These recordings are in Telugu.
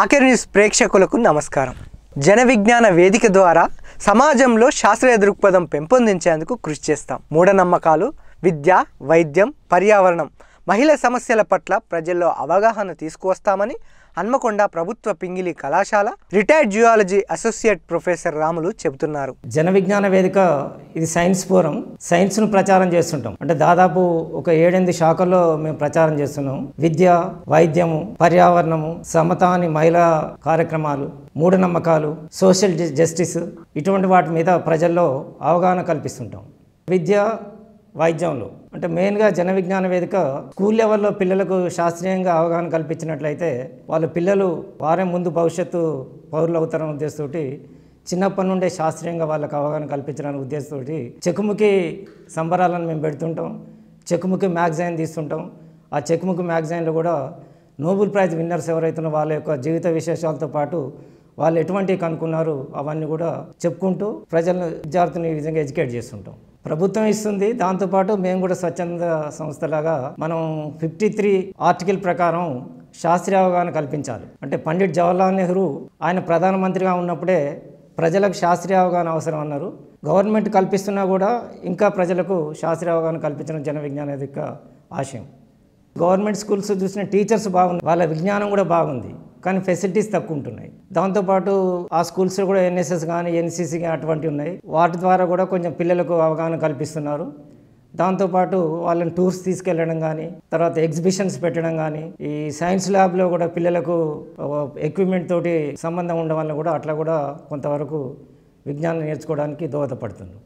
ఆఖరి న్యూస్ ప్రేక్షకులకు నమస్కారం జన విజ్ఞాన వేదిక ద్వారా సమాజంలో శాస్త్రీయ దృక్పథం పెంపొందించేందుకు కృషి చేస్తాం మూఢనమ్మకాలు విద్య వైద్యం పర్యావరణం మహిళ సమస్యల పట్ల ప్రజల్లో అవగాహన తీసుకువస్తామని హన్మకొండ ప్రభుత్వ పింగిలి కళాశాల retired geology associate professor Ramulu చెబుతున్నారు జన విజ్ఞాన వేదిక ఇది సైన్స్ ఫోరం సైన్స్ను ప్రచారం చేస్తుంటాం అంటే దాదాపు ఒక ఏడెనిమిది శాఖల్లో మేము ప్రచారం చేస్తున్నాం విద్య వైద్యము పర్యావరణము సమతాని మహిళా కార్యక్రమాలు మూఢనమ్మకాలు సోషల్ జస్టిస్ ఇటువంటి వాటి మీద ప్రజల్లో అవగాహన కల్పిస్తుంటాం విద్య వైద్యంలో అంటే మెయిన్గా జన విజ్ఞాన వేదిక స్కూల్ లెవెల్లో పిల్లలకు శాస్త్రీయంగా అవగాహన కల్పించినట్లయితే వాళ్ళ పిల్లలు వారే ముందు భవిష్యత్తు పౌరులు అవుతారన్న ఉద్దేశంతో చిన్నప్పటి నుండే శాస్త్రీయంగా వాళ్ళకు అవగాహన కల్పించడానికి ఉద్దేశంతో చెక్కుముఖి సంబరాలను మేము పెడుతుంటాం చెక్కుముఖి మ్యాగజైన్ తీస్తుంటాం ఆ చెక్కుముఖి మ్యాగజైన్లో కూడా నోబెల్ ప్రైజ్ విన్నర్స్ ఎవరైతున్న వాళ్ళ యొక్క జీవిత విశేషాలతో పాటు వాళ్ళు ఎటువంటి కనుక్కున్నారు అవన్నీ కూడా చెప్పుకుంటూ ప్రజలను విద్యార్థులను ఈ విధంగా ఎడ్యుకేట్ చేస్తుంటాం ప్రభుత్వం ఇస్తుంది దాంతోపాటు మేము కూడా స్వచ్ఛంద సంస్థలాగా మనం ఫిఫ్టీ త్రీ ఆర్టికల్ ప్రకారం శాస్త్రీయ అవగాహన కల్పించాలి అంటే పండిట్ జవహర్లాల్ నెహ్రూ ఆయన ప్రధానమంత్రిగా ఉన్నప్పుడే ప్రజలకు శాస్త్రీయ అవగాహన అవసరం అన్నారు గవర్నమెంట్ కల్పిస్తున్నా కూడా ఇంకా ప్రజలకు శాస్త్రీయ అవగాహన కల్పించడం జన విజ్ఞాన ఆశయం గవర్నమెంట్ స్కూల్స్ చూసిన టీచర్స్ బాగుంది వాళ్ళ విజ్ఞానం కూడా బాగుంది కానీ ఫెసిలిటీస్ తక్కువ ఉంటున్నాయి దాంతోపాటు ఆ స్కూల్స్లో కూడా ఎన్ఎస్ఎస్ కానీ ఎన్సిసి కానీ అటువంటివి ఉన్నాయి వాటి ద్వారా కూడా కొంచెం పిల్లలకు అవగాహన కల్పిస్తున్నారు దాంతోపాటు వాళ్ళని టూర్స్ తీసుకెళ్ళడం కానీ తర్వాత ఎగ్జిబిషన్స్ పెట్టడం కానీ ఈ సైన్స్ ల్యాబ్లో కూడా పిల్లలకు ఎక్విప్మెంట్ తోటి సంబంధం ఉండడం వల్ల కూడా అట్లా కూడా కొంతవరకు విజ్ఞానం నేర్చుకోవడానికి దోహదపడుతుంది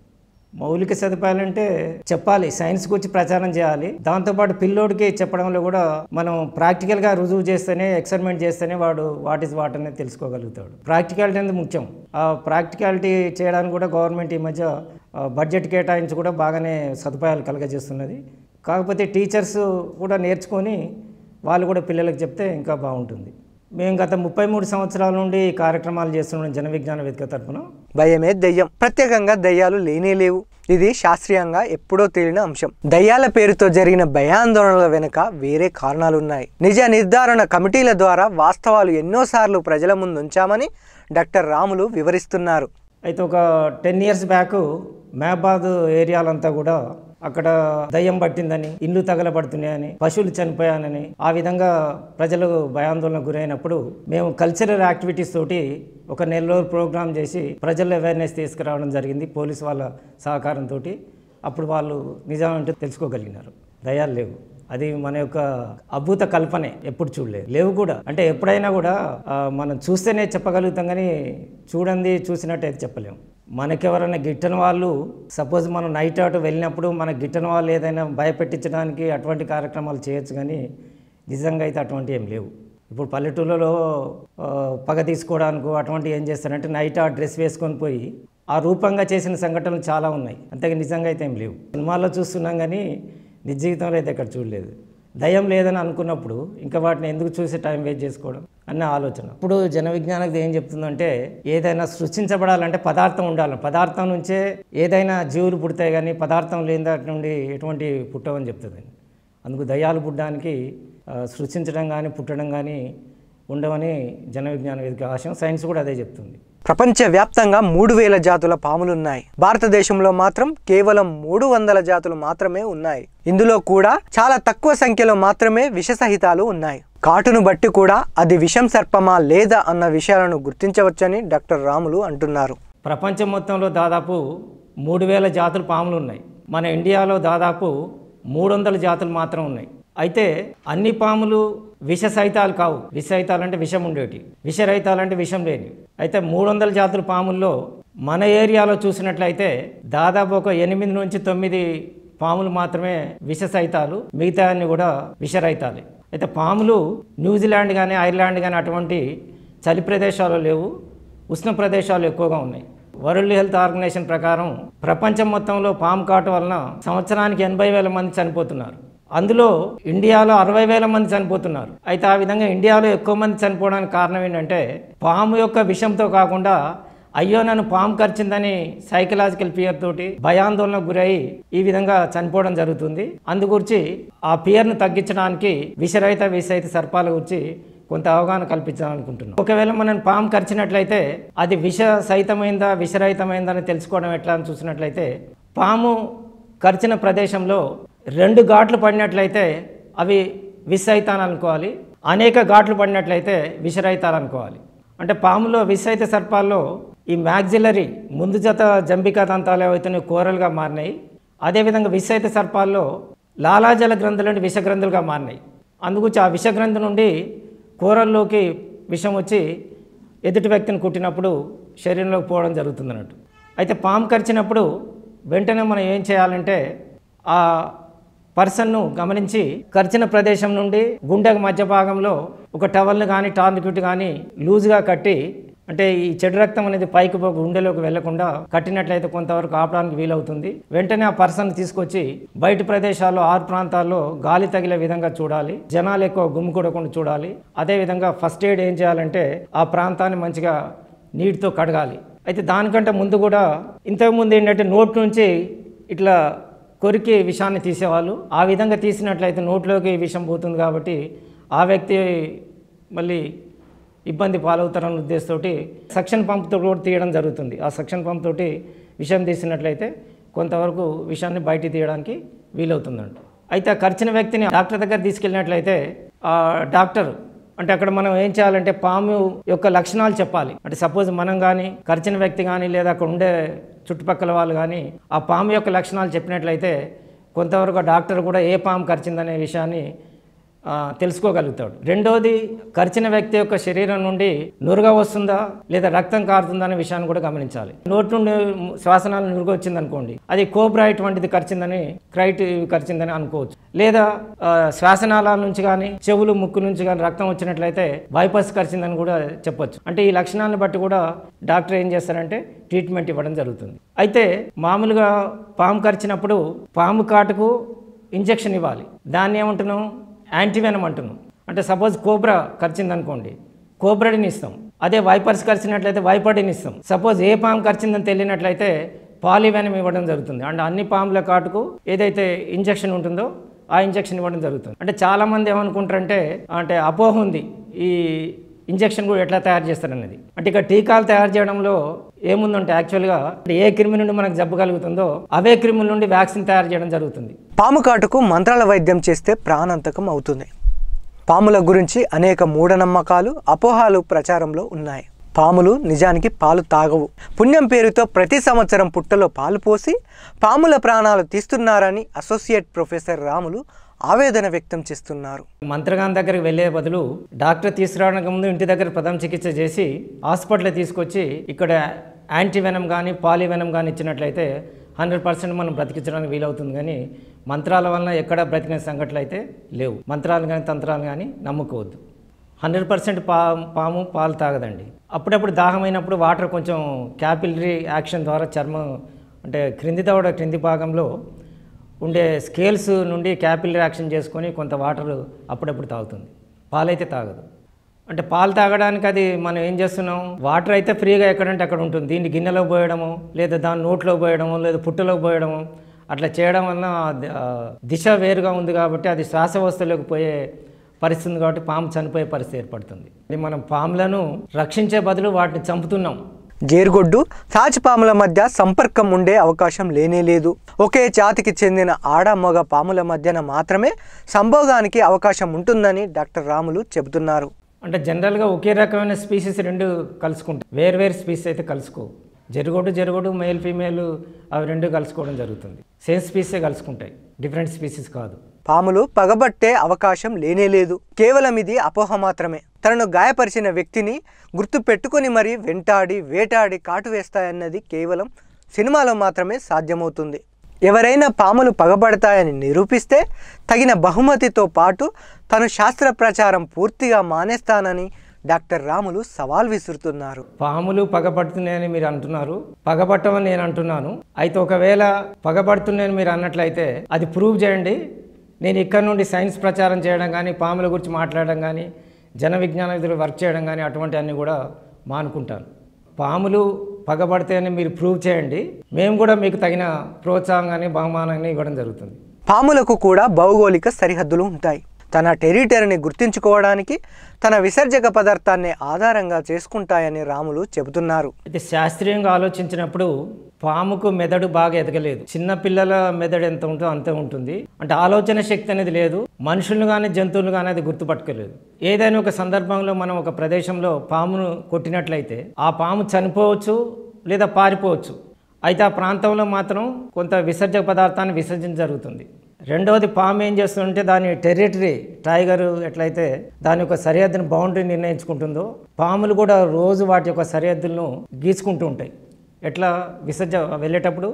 మౌలిక సదుపాయాలు అంటే చెప్పాలి సైన్స్కి వచ్చి ప్రచారం చేయాలి దాంతోపాటు పిల్లోడికి చెప్పడంలో కూడా మనం ప్రాక్టికల్గా రుజువు చేస్తేనే ఎక్స్పెరిమెంట్ చేస్తేనే వాడు వాట్ ఇస్ వాట్ అనేది తెలుసుకోగలుగుతాడు ప్రాక్టికాలిటీ అనేది ముఖ్యం ఆ ప్రాక్టికాలిటీ చేయడానికి కూడా గవర్నమెంట్ ఈ మధ్య బడ్జెట్ కేటాయించి కూడా బాగానే సదుపాయాలు కలగజేస్తున్నది కాకపోతే టీచర్స్ కూడా నేర్చుకొని వాళ్ళు కూడా పిల్లలకు చెప్తే ఇంకా బాగుంటుంది మేము గత ముప్పై మూడు సంవత్సరాల నుండి కార్యక్రమాలు చేస్తున్నాం జన విజ్ఞాన వేదిక తరఫున భయమే దయ్యం ప్రత్యేకంగా దయ్యాలు లేనే లేవు ఇది శాస్త్రీయంగా ఎప్పుడో తేలిన అంశం దయ్యాల పేరుతో జరిగిన భయాందోళనల వెనుక వేరే కారణాలున్నాయి నిజ నిర్ధారణ కమిటీల ద్వారా వాస్తవాలు ఎన్నోసార్లు ప్రజల ముందు ఉంచామని డాక్టర్ రాములు వివరిస్తున్నారు అయితే ఒక టెన్ ఇయర్స్ బ్యాక్ మహబాద్ ఏరియాలంతా కూడా అక్కడ దయ్యం పట్టిందని ఇల్లు తగలబడుతున్నాయని పశువులు చనిపోయానని ఆ విధంగా ప్రజలు భయాందోళన గురైనప్పుడు మేము కల్చరల్ యాక్టివిటీస్ తోటి ఒక నెల రోజులు ప్రోగ్రామ్ చేసి ప్రజల అవేర్నెస్ తీసుకురావడం జరిగింది పోలీస్ వాళ్ళ సహకారంతో అప్పుడు వాళ్ళు అంటే తెలుసుకోగలిగినారు దయాలు లేవు అది మన యొక్క అద్భుత కల్పనే ఎప్పుడు చూడలేదు లేవు కూడా అంటే ఎప్పుడైనా కూడా మనం చూస్తేనే చెప్పగలుగుతాం కానీ చూడండి చూసినట్టు అయితే చెప్పలేము మనకెవరైనా గిట్టన వాళ్ళు సపోజ్ మనం నైట్ అవుట్ వెళ్ళినప్పుడు మన గిట్టన వాళ్ళు ఏదైనా భయపెట్టించడానికి అటువంటి కార్యక్రమాలు చేయొచ్చు కానీ నిజంగా అయితే అటువంటి ఏం లేవు ఇప్పుడు పల్లెటూళ్ళలో పగ తీసుకోవడానికి అటువంటి ఏం చేస్తారంటే నైట్ ఆ డ్రెస్ వేసుకొని పోయి ఆ రూపంగా చేసిన సంఘటనలు చాలా ఉన్నాయి అంతగా నిజంగా అయితే ఏం లేవు సినిమాల్లో చూస్తున్నాం కానీ నిజ జీవితంలో అయితే ఎక్కడ చూడలేదు దయం లేదని అనుకున్నప్పుడు ఇంకా వాటిని ఎందుకు చూసి టైం వేస్ట్ చేసుకోవడం అన్న ఆలోచన ఇప్పుడు జన విజ్ఞానం ఏం చెప్తుందంటే ఏదైనా సృష్టించబడాలంటే పదార్థం ఉండాలి పదార్థం నుంచే ఏదైనా జీవులు పుడతాయి కానీ పదార్థం లేని దాటి నుండి ఎటువంటి పుట్టవని చెప్తుంది అందుకు దయాలు పుట్టడానికి సృష్టించడం కానీ పుట్టడం కానీ ఉండవని జన విజ్ఞాన వేదిక ఆశయం సైన్స్ కూడా అదే చెప్తుంది ప్రపంచవ్యాప్తంగా మూడు వేల జాతుల పాములున్నాయి భారతదేశంలో మాత్రం కేవలం మూడు వందల జాతులు మాత్రమే ఉన్నాయి ఇందులో కూడా చాలా తక్కువ సంఖ్యలో మాత్రమే విషసహితాలు ఉన్నాయి కాటును బట్టి కూడా అది విషం సర్పమా లేదా అన్న విషయాలను గుర్తించవచ్చని డాక్టర్ రాములు అంటున్నారు ప్రపంచం మొత్తంలో దాదాపు మూడు వేల జాతుల పాములు ఉన్నాయి మన ఇండియాలో దాదాపు మూడు వందల జాతులు మాత్రం ఉన్నాయి అయితే అన్ని పాములు విష సహితాలు కావు సహితాలు అంటే విషం ఉండేటి విషరహితాలు అంటే విషం లేని అయితే మూడు వందల జాతుల పాముల్లో మన ఏరియాలో చూసినట్లయితే దాదాపు ఒక ఎనిమిది నుంచి తొమ్మిది పాములు మాత్రమే సహితాలు మిగతా అన్ని కూడా విషరహితాలే అయితే పాములు న్యూజిలాండ్ కానీ ఐర్లాండ్ కానీ అటువంటి చలి ప్రదేశాలు లేవు ఉష్ణ ప్రదేశాలు ఎక్కువగా ఉన్నాయి వరల్డ్ హెల్త్ ఆర్గనైజేషన్ ప్రకారం ప్రపంచం మొత్తంలో పాము కాటు వలన సంవత్సరానికి ఎనభై వేల మంది చనిపోతున్నారు అందులో ఇండియాలో అరవై వేల మంది చనిపోతున్నారు అయితే ఆ విధంగా ఇండియాలో ఎక్కువ మంది చనిపోవడానికి కారణం ఏంటంటే పాము యొక్క విషంతో కాకుండా అయ్యో నన్ను పాము ఖర్చిందని సైకలాజికల్ ఫియర్ తోటి భయాందోళనకు గురై ఈ విధంగా చనిపోవడం జరుగుతుంది అందుగురించి ఆ ఫియర్ను తగ్గించడానికి విషరహిత విషరహిత సర్పాల గురించి కొంత అవగాహన కల్పించాలనుకుంటున్నాం ఒకవేళ మనం పాము ఖర్చినట్లయితే అది విష సహితమైందా విషరహితమైందా అని తెలుసుకోవడం ఎట్లా అని చూసినట్లయితే పాము ఖర్చిన ప్రదేశంలో రెండు ఘాట్లు పడినట్లయితే అవి విష అవుతాను అనుకోవాలి అనేక ఘాట్లు పడినట్లయితే విషరవుతారు అనుకోవాలి అంటే పాములో విష అయితే సర్పాల్లో ఈ మ్యాగ్జిలరీ ముందు జత జంబికా దంతాలు ఏవైతే కూరలుగా మారినాయి అదేవిధంగా విష అయితే సర్పాల్లో లాలాజల గ్రంథులు అంటే విషగ్రంథులుగా మారినాయి అందుకొచ్చి ఆ విషగ్రంథి నుండి కూరల్లోకి విషం వచ్చి ఎదుటి వ్యక్తిని కుట్టినప్పుడు శరీరంలోకి పోవడం జరుగుతుంది అన్నట్టు అయితే పాము కరిచినప్పుడు వెంటనే మనం ఏం చేయాలంటే ఆ పర్సన్ను గమనించి కరిచిన ప్రదేశం నుండి గుండెకు మధ్య భాగంలో ఒక టవల్ను కానీ టార్నిక్యూట్ కానీ లూజ్గా కట్టి అంటే ఈ చెడు రక్తం అనేది పైకి పోక గుండెలోకి వెళ్లకుండా కట్టినట్లయితే కొంతవరకు ఆపడానికి వీలవుతుంది వెంటనే ఆ పర్సన్ తీసుకొచ్చి బయట ప్రదేశాల్లో ఆరు ప్రాంతాల్లో గాలి తగిలే విధంగా చూడాలి జనాలు ఎక్కువ గుమ్ముకూడకుండా చూడాలి అదేవిధంగా ఫస్ట్ ఎయిడ్ ఏం చేయాలంటే ఆ ప్రాంతాన్ని మంచిగా నీటితో కడగాలి అయితే దానికంటే ముందు కూడా ఇంతకుముందు ఏంటంటే నోట్ నుంచి ఇట్లా కొరికి విషాన్ని తీసేవాళ్ళు ఆ విధంగా తీసినట్లయితే నోట్లోకి విషం పోతుంది కాబట్టి ఆ వ్యక్తి మళ్ళీ ఇబ్బంది పాలవుతారన్న ఉద్దేశంతో సక్షన్ పంప్తో కూడా తీయడం జరుగుతుంది ఆ సక్షన్ పంప్ తోటి విషం తీసినట్లయితే కొంతవరకు విషాన్ని బయట తీయడానికి వీలవుతుందండి అయితే ఖర్చిన వ్యక్తిని డాక్టర్ దగ్గర తీసుకెళ్ళినట్లయితే ఆ డాక్టర్ అంటే అక్కడ మనం ఏం చేయాలంటే పాము యొక్క లక్షణాలు చెప్పాలి అంటే సపోజ్ మనం కానీ ఖర్చిన వ్యక్తి కానీ లేదా అక్కడ ఉండే చుట్టుపక్కల వాళ్ళు కానీ ఆ పాము యొక్క లక్షణాలు చెప్పినట్లయితే కొంతవరకు డాక్టర్ కూడా ఏ పాము ఖర్చిందనే విషయాన్ని తెలుసుకోగలుగుతాడు రెండోది కరిచిన వ్యక్తి యొక్క శరీరం నుండి నురుగా వస్తుందా లేదా రక్తం కారుతుందా అనే విషయాన్ని కూడా గమనించాలి నోటి నుండి శ్వాసనాలు నురుగు వచ్చింది అనుకోండి అది కోబ్రాయిట్ వంటిది కరిచిందని క్రైట్ కరిచిందని అనుకోవచ్చు లేదా శ్వాసనాల నుంచి కానీ చెవులు ముక్కు నుంచి కానీ రక్తం వచ్చినట్లయితే బైపాస్ కరిచిందని కూడా చెప్పొచ్చు అంటే ఈ లక్షణాలను బట్టి కూడా డాక్టర్ ఏం చేస్తారంటే ట్రీట్మెంట్ ఇవ్వడం జరుగుతుంది అయితే మామూలుగా పాము కరిచినప్పుడు పాము కాటుకు ఇంజెక్షన్ ఇవ్వాలి దాన్ని ఏమంటున్నాం యాంటీవెనం అంటున్నాం అంటే సపోజ్ కోబ్రా ఖర్చిందనుకోండి కోబ్రాడిని ఇస్తాం అదే వైపర్స్ ఖర్చినట్లయితే వైపర్డిని ఇస్తాం సపోజ్ ఏ పాము ఖర్చిందని తెలియనట్లయితే పాలివెనం ఇవ్వడం జరుగుతుంది అండ్ అన్ని పాముల కాటుకు ఏదైతే ఇంజెక్షన్ ఉంటుందో ఆ ఇంజక్షన్ ఇవ్వడం జరుగుతుంది అంటే చాలామంది ఏమనుకుంటారంటే అంటే అపోహ ఉంది ఈ ఇంజెక్షన్ కూడా ఎట్లా తయారు చేస్తారనేది అంటే ఇక టీకాలు తయారు చేయడంలో ఏముందంటే యాక్చువల్గా ఏ క్రిమి నుండి మనకు జబ్బు కలుగుతుందో అవే క్రిముల నుండి వ్యాక్సిన్ తయారు చేయడం జరుగుతుంది పాము కాటుకు మంత్రాల వైద్యం చేస్తే ప్రాణాంతకం అవుతుంది పాముల గురించి అనేక మూఢనమ్మకాలు అపోహాలు ప్రచారంలో ఉన్నాయి పాములు నిజానికి పాలు తాగవు పుణ్యం పేరుతో ప్రతి సంవత్సరం పుట్టలో పాలు పోసి పాముల ప్రాణాలు తీస్తున్నారని అసోసియేట్ ప్రొఫెసర్ రాములు ఆవేదన వ్యక్తం చేస్తున్నారు మంత్రగాన్ దగ్గరికి వెళ్లే బదులు డాక్టర్ తీసుకురావడానికి ముందు ఇంటి దగ్గర ప్రథమ చికిత్స చేసి హాస్పిటల్ తీసుకొచ్చి ఇక్కడ యాంటీవెనం కానీ పాలివెనం కానీ ఇచ్చినట్లయితే హండ్రెడ్ పర్సెంట్ మనం బ్రతికించడానికి వీలవుతుంది కానీ మంత్రాల వలన ఎక్కడ బ్రతికిన సంఘటనలు అయితే లేవు మంత్రాలు కానీ తంత్రాలు కానీ నమ్ముకోవద్దు హండ్రెడ్ పర్సెంట్ పా పాము పాలు తాగదండి అప్పుడప్పుడు దాహమైనప్పుడు వాటర్ కొంచెం క్యాపిలరీ యాక్షన్ ద్వారా చర్మం అంటే క్రింది తవడ క్రింది భాగంలో ఉండే స్కేల్స్ నుండి క్యాపిలరీ యాక్షన్ చేసుకొని కొంత వాటర్ అప్పుడప్పుడు తాగుతుంది పాలైతే తాగదు అంటే పాలు తాగడానికి అది మనం ఏం చేస్తున్నాం వాటర్ అయితే ఫ్రీగా ఎక్కడంటే అక్కడ ఉంటుంది దీన్ని గిన్నెలో పోయడము లేదా దాని నోట్లో పోయడము లేదా పుట్టలో పోయడము అట్లా చేయడం వలన దిశ వేరుగా ఉంది కాబట్టి అది శ్వాస వ్యవస్థలోకి పోయే పరిస్థితుంది కాబట్టి పాము చనిపోయే పరిస్థితి ఏర్పడుతుంది మనం పాములను రక్షించే బదులు వాటిని చంపుతున్నాం గేర్గొడ్డు తాచిపాముల మధ్య సంపర్కం ఉండే అవకాశం లేనే లేదు ఒకే జాతికి చెందిన ఆడ మగ పాముల మధ్యన మాత్రమే సంభోగానికి అవకాశం ఉంటుందని డాక్టర్ రాములు చెబుతున్నారు అంటే జనరల్గా ఒకే రకమైన స్పీసీస్ రెండు కలుసుకుంటాయి వేర్వేరు స్పీసీస్ అయితే కలుసుకోవు జరుగుడు జరుగుడు మేల్ ఫీమేల్ అవి రెండు కలుసుకోవడం జరుగుతుంది సేమ్ స్పీసే కలుసుకుంటాయి డిఫరెంట్ స్పీసీస్ కాదు పాములు పగబట్టే అవకాశం లేనేలేదు కేవలం ఇది అపోహ మాత్రమే తనను గాయపరిచిన వ్యక్తిని గుర్తు పెట్టుకుని మరీ వెంటాడి వేటాడి కాటు వేస్తాయన్నది కేవలం సినిమాలో మాత్రమే సాధ్యమవుతుంది ఎవరైనా పాములు పగబడతాయని నిరూపిస్తే తగిన బహుమతితో పాటు తను శాస్త్ర ప్రచారం పూర్తిగా మానేస్తానని డాక్టర్ రాములు సవాల్ విసురుతున్నారు పాములు పగబడుతున్నాయని మీరు అంటున్నారు పగబట్టమని నేను అంటున్నాను అయితే ఒకవేళ పగబడుతున్నాయని మీరు అన్నట్లయితే అది ప్రూవ్ చేయండి నేను ఇక్కడ నుండి సైన్స్ ప్రచారం చేయడం కానీ పాముల గురించి మాట్లాడడం కానీ జన విజ్ఞాన విధులు వర్క్ చేయడం కానీ అటువంటి అన్నీ కూడా మానుకుంటాను పాములు అని మీరు ప్రూవ్ చేయండి మేము కూడా మీకు తగిన ప్రోత్సాహం కానీ బహుమానాన్ని ఇవ్వడం జరుగుతుంది పాములకు కూడా భౌగోళిక సరిహద్దులు ఉంటాయి తన టెరిటరీని గుర్తించుకోవడానికి తన విసర్జక పదార్థాన్ని ఆధారంగా చేసుకుంటాయని రాములు చెబుతున్నారు అయితే శాస్త్రీయంగా ఆలోచించినప్పుడు పాముకు మెదడు బాగా ఎదగలేదు చిన్న పిల్లల మెదడు ఎంత ఉంటుందో అంతే ఉంటుంది అంటే ఆలోచన శక్తి అనేది లేదు మనుషులను కానీ జంతువులు కానీ అది గుర్తుపట్టుకోలేదు ఏదైనా ఒక సందర్భంలో మనం ఒక ప్రదేశంలో పామును కొట్టినట్లయితే ఆ పాము చనిపోవచ్చు లేదా పారిపోవచ్చు అయితే ఆ ప్రాంతంలో మాత్రం కొంత విసర్జక పదార్థాన్ని విసర్జన జరుగుతుంది రెండవది పాము ఏం చేస్తుందంటే దాని టెరిటరీ టైగర్ ఎట్లయితే దాని యొక్క సరిహద్దును బౌండరీ నిర్ణయించుకుంటుందో పాములు కూడా రోజు వాటి యొక్క సరిహద్దులను గీసుకుంటూ ఉంటాయి ఎట్లా విసర్జ వెళ్ళేటప్పుడు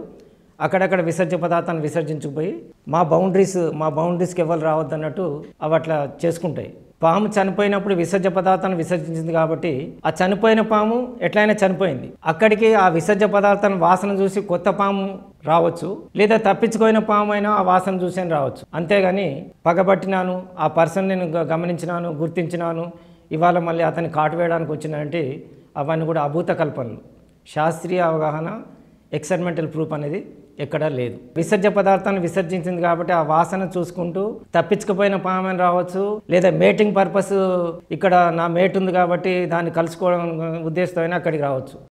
అక్కడక్కడ విసర్జ పదార్థాన్ని విసర్జించుకుపోయి మా బౌండరీస్ మా బౌండరీస్కి ఎవరు రావద్దన్నట్టు అవి అట్లా చేసుకుంటాయి పాము చనిపోయినప్పుడు విసర్జ పదార్థాన్ని విసర్జించింది కాబట్టి ఆ చనిపోయిన పాము ఎట్లయినా చనిపోయింది అక్కడికి ఆ విసర్జ పదార్థాన్ని వాసన చూసి కొత్త పాము రావచ్చు లేదా తప్పించుకోయిన పాము అయినా ఆ వాసన అని రావచ్చు అంతేగాని పగబట్టినాను ఆ పర్సన్ నేను గమనించినాను గుర్తించినాను ఇవాళ మళ్ళీ అతన్ని కాటు వేయడానికి వచ్చిందంటే అవన్నీ కూడా అభూత కల్పనలు శాస్త్రీయ అవగాహన ఎక్స్పెరిమెంటల్ ప్రూఫ్ అనేది ఎక్కడ లేదు విసర్జ పదార్థాన్ని విసర్జించింది కాబట్టి ఆ వాసన చూసుకుంటూ తప్పించుకుపోయిన పామని రావచ్చు లేదా మేటింగ్ పర్పస్ ఇక్కడ నా మేట్ ఉంది కాబట్టి దాన్ని కలుసుకోవడం ఉద్దేశంతో అక్కడికి రావచ్చు